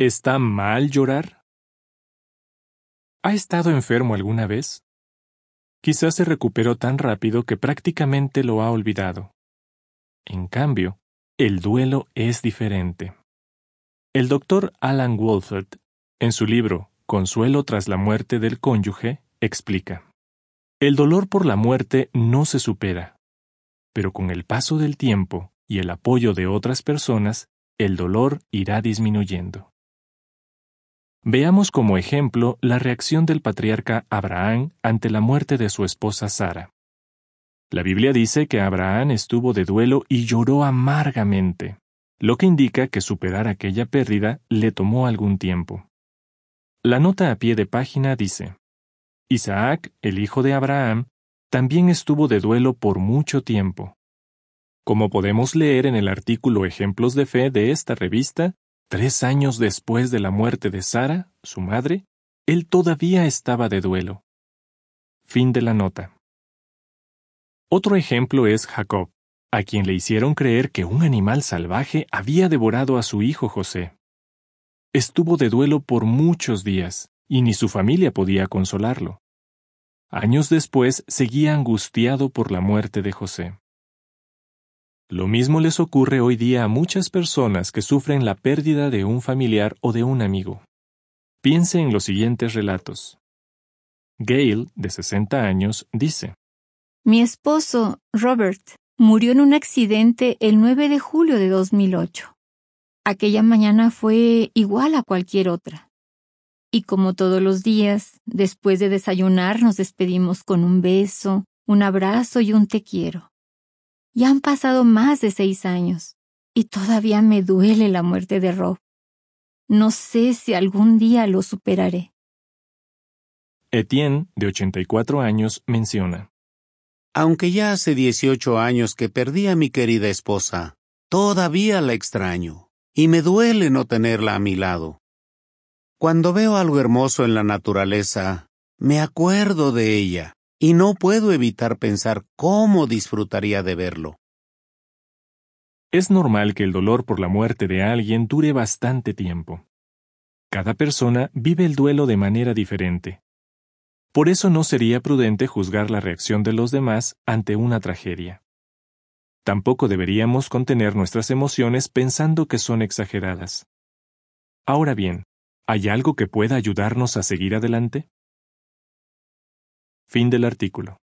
¿Está mal llorar? ¿Ha estado enfermo alguna vez? Quizás se recuperó tan rápido que prácticamente lo ha olvidado. En cambio, el duelo es diferente. El doctor Alan Wolfert, en su libro Consuelo tras la muerte del cónyuge, explica. El dolor por la muerte no se supera, pero con el paso del tiempo y el apoyo de otras personas, el dolor irá disminuyendo. Veamos como ejemplo la reacción del patriarca Abraham ante la muerte de su esposa Sara. La Biblia dice que Abraham estuvo de duelo y lloró amargamente, lo que indica que superar aquella pérdida le tomó algún tiempo. La nota a pie de página dice, Isaac, el hijo de Abraham, también estuvo de duelo por mucho tiempo. Como podemos leer en el artículo Ejemplos de Fe de esta revista, Tres años después de la muerte de Sara, su madre, él todavía estaba de duelo. Fin de la nota. Otro ejemplo es Jacob, a quien le hicieron creer que un animal salvaje había devorado a su hijo José. Estuvo de duelo por muchos días, y ni su familia podía consolarlo. Años después seguía angustiado por la muerte de José. Lo mismo les ocurre hoy día a muchas personas que sufren la pérdida de un familiar o de un amigo. Piense en los siguientes relatos. Gail, de 60 años, dice, Mi esposo, Robert, murió en un accidente el 9 de julio de 2008. Aquella mañana fue igual a cualquier otra. Y como todos los días, después de desayunar nos despedimos con un beso, un abrazo y un te quiero. Ya han pasado más de seis años y todavía me duele la muerte de Rob. No sé si algún día lo superaré. Etienne, de 84 años, menciona. Aunque ya hace 18 años que perdí a mi querida esposa, todavía la extraño, y me duele no tenerla a mi lado. Cuando veo algo hermoso en la naturaleza, me acuerdo de ella y no puedo evitar pensar cómo disfrutaría de verlo. Es normal que el dolor por la muerte de alguien dure bastante tiempo. Cada persona vive el duelo de manera diferente. Por eso no sería prudente juzgar la reacción de los demás ante una tragedia. Tampoco deberíamos contener nuestras emociones pensando que son exageradas. Ahora bien, ¿hay algo que pueda ayudarnos a seguir adelante? Fin del artículo.